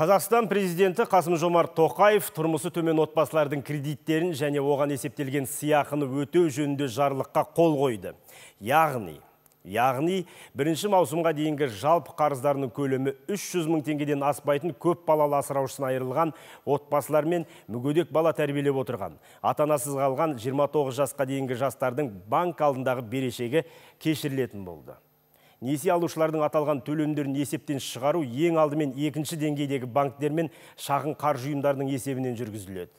Қазақстан президенті Қасым Жомарт Тоқаев тұрмысы төмен отбасылардың кредиттерін және оған есептелген сияқыны өтеу жөнінде жарлыққа қол қойды. Яғни, яғни бірінші маусымға дейінгі жалпы қарыздарының көлемі 300 мың теңгеден аспайтын көп балалы асыраушысын айырылған отбасылар мен мүгедек бала тәрбиелеп отырған атанасыз қалған 29 жасқа дейінгі жастардың банк алдындағы берешегі кешірілетін болды Несе алушылардың аталған төлемдерін есептен шығару ең алдымен екінші деңгейдегі банктермен шағын қаржы ұйымдарының есебінен жүргізіледі